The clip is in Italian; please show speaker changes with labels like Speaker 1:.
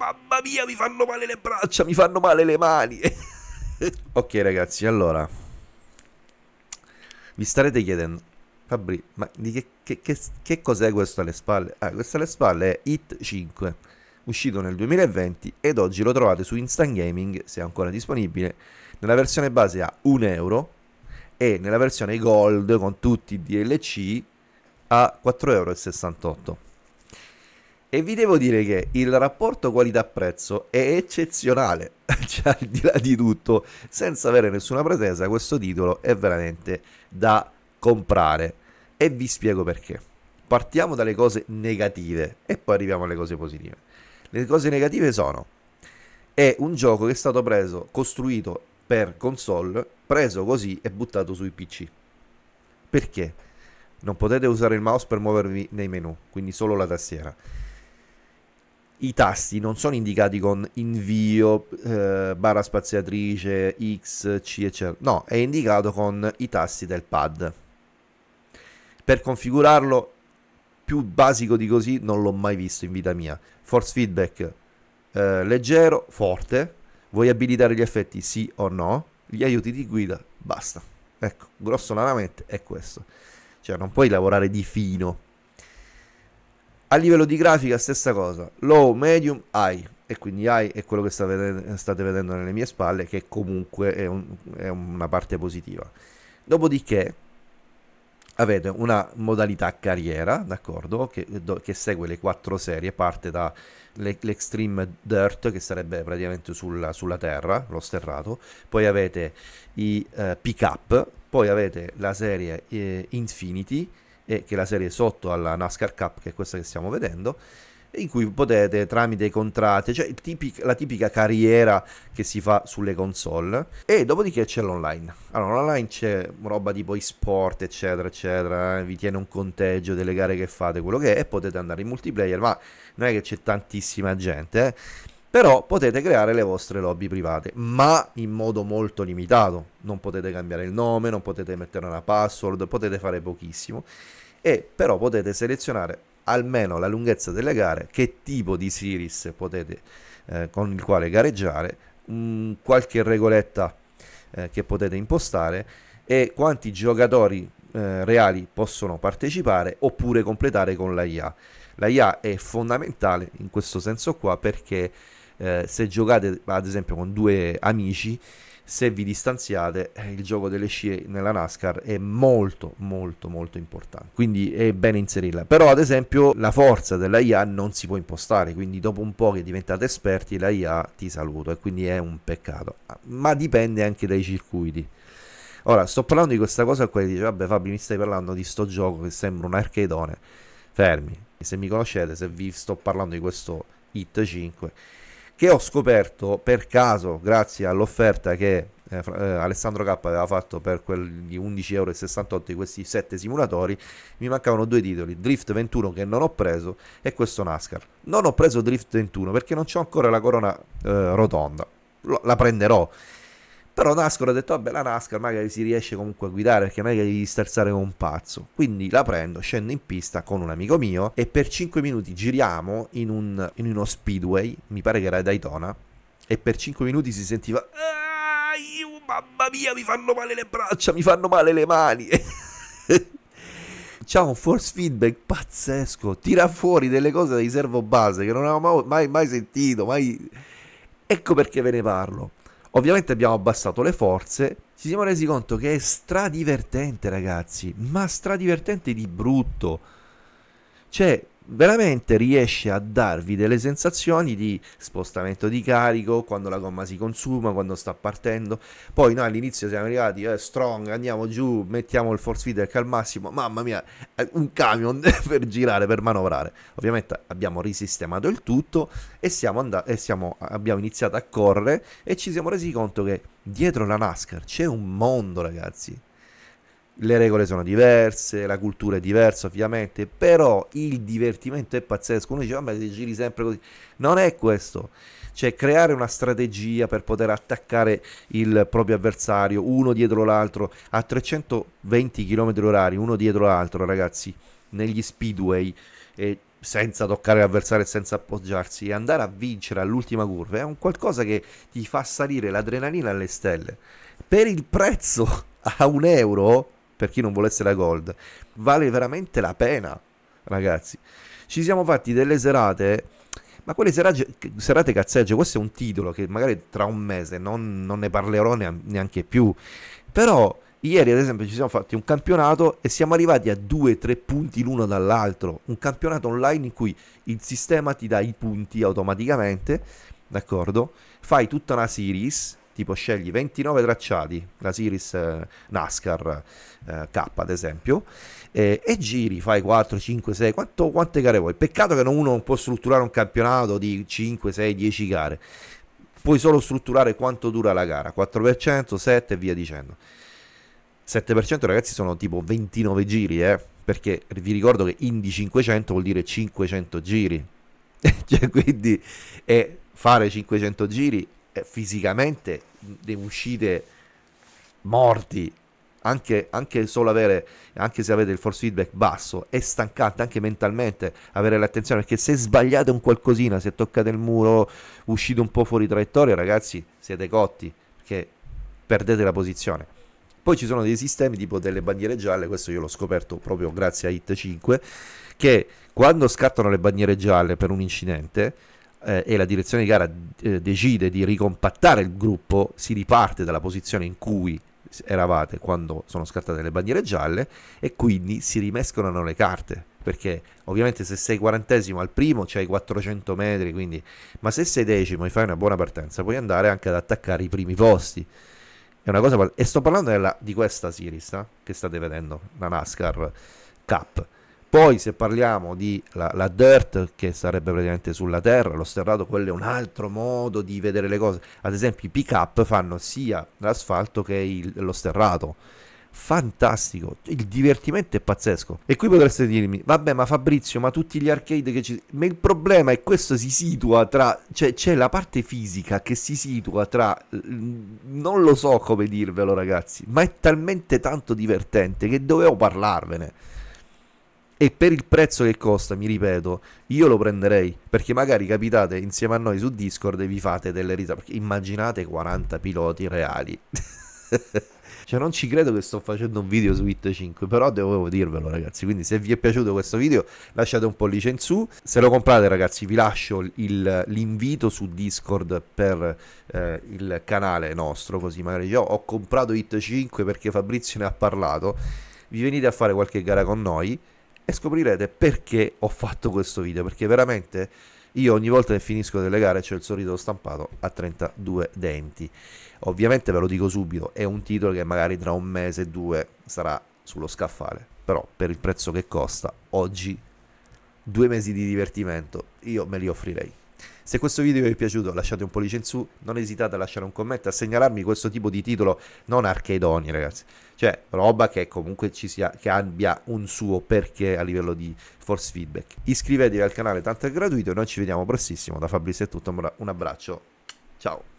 Speaker 1: mamma mia, mi fanno male le braccia, mi fanno male le mani. ok ragazzi, allora, vi starete chiedendo, Fabri, ma di che, che, che, che cos'è questo alle spalle? Ah, questo alle spalle è Hit 5, uscito nel 2020 ed oggi lo trovate su Instant Gaming, se è ancora disponibile, nella versione base a 1 euro e nella versione Gold con tutti i DLC a 4,68 euro. E vi devo dire che il rapporto qualità-prezzo è eccezionale, cioè al di là di tutto, senza avere nessuna pretesa, questo titolo è veramente da comprare. E vi spiego perché. Partiamo dalle cose negative e poi arriviamo alle cose positive. Le cose negative sono, è un gioco che è stato preso, costruito per console, preso così e buttato sui PC. Perché? Non potete usare il mouse per muovervi nei menu, quindi solo la tastiera i tasti non sono indicati con invio, eh, barra spaziatrice, X, C, eccetera. No, è indicato con i tasti del pad. Per configurarlo più basico di così non l'ho mai visto in vita mia. Force feedback eh, leggero, forte. Vuoi abilitare gli effetti sì o no? Gli aiuti di guida, basta. Ecco, grossolanamente è questo. Cioè non puoi lavorare di fino a livello di grafica stessa cosa, low, medium, high e quindi high è quello che sta state vedendo nelle mie spalle che comunque è, un, è una parte positiva. Dopodiché avete una modalità carriera, d'accordo, che, che, segue le quattro serie, parte dall'Extreme Dirt, che sarebbe praticamente sulla, sulla, terra, lo sterrato, poi avete i eh, pick up, poi avete la serie eh, Infinity, e che è la serie sotto alla NASCAR Cup, che è questa che stiamo vedendo in cui potete tramite i contratti, cioè tipica, la tipica carriera che si fa sulle console e dopodiché c'è l'online. Allora, online c'è roba tipo e-sport, eccetera, eccetera, eh? vi tiene un conteggio delle gare che fate, quello che è, e potete andare in multiplayer, ma non è che c'è tantissima gente, eh? però potete creare le vostre lobby private, ma in modo molto limitato, non potete cambiare il nome, non potete mettere una password, potete fare pochissimo e però potete selezionare almeno la lunghezza delle gare, che tipo di Siris potete, eh, con il quale gareggiare, mh, qualche regoletta eh, che potete impostare e quanti giocatori eh, reali possono partecipare oppure completare con la IA. La IA è fondamentale in questo senso qua perché eh, se giocate ad esempio con due amici se vi distanziate eh, il gioco delle scie nella NASCAR è molto molto molto importante quindi è bene inserirla però ad esempio la forza della IA non si può impostare quindi dopo un po' che diventate esperti la IA ti saluta e quindi è un peccato ah, ma dipende anche dai circuiti ora sto parlando di questa cosa qua e dice vabbè Fabio mi stai parlando di sto gioco che sembra un archeidone. fermi se mi conoscete se vi sto parlando di questo Hit 5 che ho scoperto per caso, grazie all'offerta che eh, eh, Alessandro K aveva fatto per quegli 11,68 euro di questi 7 simulatori, mi mancavano due titoli, Drift 21 che non ho preso e questo NASCAR. Non ho preso Drift 21 perché non ho ancora la corona eh, rotonda, la prenderò però NASCAR ha detto, vabbè, la NASCAR magari si riesce comunque a guidare perché non è che devi sterzare con un pazzo. Quindi la prendo, scendo in pista con un amico mio e per 5 minuti giriamo in, un, in uno speedway, mi pare che era Daytona, e per 5 minuti si sentiva... io, oh, mamma mia, mi fanno male le braccia, mi fanno male le mani. c'ha un force feedback pazzesco, tira fuori delle cose dai servo base che non avevo mai, mai, mai sentito, mai... Ecco perché ve ne parlo. Ovviamente abbiamo abbassato le forze, ci siamo resi conto che è stradivertente ragazzi, ma stradivertente di brutto. Cioè, veramente riesce a darvi delle sensazioni di spostamento di carico, quando la gomma si consuma, quando sta partendo. Poi noi all'inizio siamo arrivati, eh, strong, andiamo giù, mettiamo il force feedback al massimo, mamma mia, un camion per girare, per manovrare. Ovviamente abbiamo risistemato il tutto e, siamo andati, e siamo, abbiamo iniziato a correre e ci siamo resi conto che dietro la NASCAR c'è un mondo, ragazzi le regole sono diverse, la cultura è diversa ovviamente, però il divertimento è pazzesco, uno dice vabbè ti giri sempre così, non è questo, cioè creare una strategia per poter attaccare il proprio avversario uno dietro l'altro a 320 km orari, uno dietro l'altro ragazzi, negli speedway e senza toccare l'avversario e senza appoggiarsi e andare a vincere all'ultima curva è un qualcosa che ti fa salire l'adrenalina alle stelle per il prezzo a un euro per chi non volesse la gold, vale veramente la pena, ragazzi. Ci siamo fatti delle serate, ma quelle serate, serate cazzegge, questo è un titolo che magari tra un mese non, non ne parlerò neanche più, però... Ieri, ad esempio, ci siamo fatti un campionato e siamo arrivati a 2-3 punti l'uno dall'altro. Un campionato online in cui il sistema ti dà i punti automaticamente, d'accordo? Fai tutta una series tipo scegli 29 tracciati, la Siris eh, NASCAR eh, K ad esempio, eh, e giri, fai 4, 5, 6, quanto, quante gare vuoi. Peccato che uno non può strutturare un campionato di 5, 6, 10 gare, puoi solo strutturare quanto dura la gara, 4%, 7% e via dicendo. 7% ragazzi sono tipo 29 giri, eh? perché vi ricordo che Indy 500 vuol dire 500 giri, cioè quindi fare 500 giri eh, fisicamente devo uscite morti anche, anche, solo avere, anche se avete il force feedback basso, è stancante anche mentalmente avere l'attenzione perché se sbagliate un qualcosina, se toccate il muro, uscite un po' fuori traiettoria, ragazzi, siete cotti perché perdete la posizione. Poi ci sono dei sistemi tipo delle bandiere gialle, questo io l'ho scoperto proprio grazie a Hit 5, che quando scattano le bandiere gialle per un incidente, eh, e la direzione di gara eh, decide di ricompattare il gruppo, si riparte dalla posizione in cui eravate quando sono scattate le bandiere gialle e quindi si rimescolano le carte perché ovviamente se sei quarantesimo al primo c'hai 400 metri quindi ma se sei decimo e fai una buona partenza puoi andare anche ad attaccare i primi posti è una cosa e sto parlando della, di questa series eh, che state vedendo la NASCAR Cup poi se parliamo di la, la, dirt che sarebbe praticamente sulla terra, lo sterrato, quello è un altro modo di vedere le cose. Ad esempio i pick up fanno sia l'asfalto che il, lo sterrato. Fantastico, il divertimento è pazzesco. E qui potreste dirmi, vabbè ma Fabrizio, ma tutti gli arcade che ci... Ma il problema è questo si situa tra... Cioè c'è la parte fisica che si situa tra... Mm, non lo so come dirvelo ragazzi, ma è talmente tanto divertente che dovevo parlarvene e per il prezzo che costa, mi ripeto, io lo prenderei perché magari capitate insieme a noi su Discord e vi fate delle risate. Immaginate 40 piloti reali. cioè non ci credo che sto facendo un video su Hit 5, però devo dirvelo ragazzi, quindi se vi è piaciuto questo video lasciate un pollice in su, se lo comprate ragazzi vi lascio il, l'invito su Discord per eh, il canale nostro, così magari io oh, ho comprato Hit 5 perché Fabrizio ne ha parlato, vi venite a fare qualche gara con noi e scoprirete perché ho fatto questo video, perché veramente io ogni volta che finisco delle gare c'è il sorriso stampato a 32 denti. Ovviamente ve lo dico subito, è un titolo che magari tra un mese e due sarà sullo scaffale, però per il prezzo che costa oggi due mesi di divertimento io me li offrirei. Se questo video vi è piaciuto lasciate un pollice in su, non esitate a lasciare un commento, a segnalarmi questo tipo di titolo non archeidoni ragazzi, cioè roba che comunque ci sia, che abbia un suo perché a livello di force feedback. Iscrivetevi al canale, tanto è gratuito e noi ci vediamo prestissimo, da Fabrizio è tutto, un abbraccio, ciao!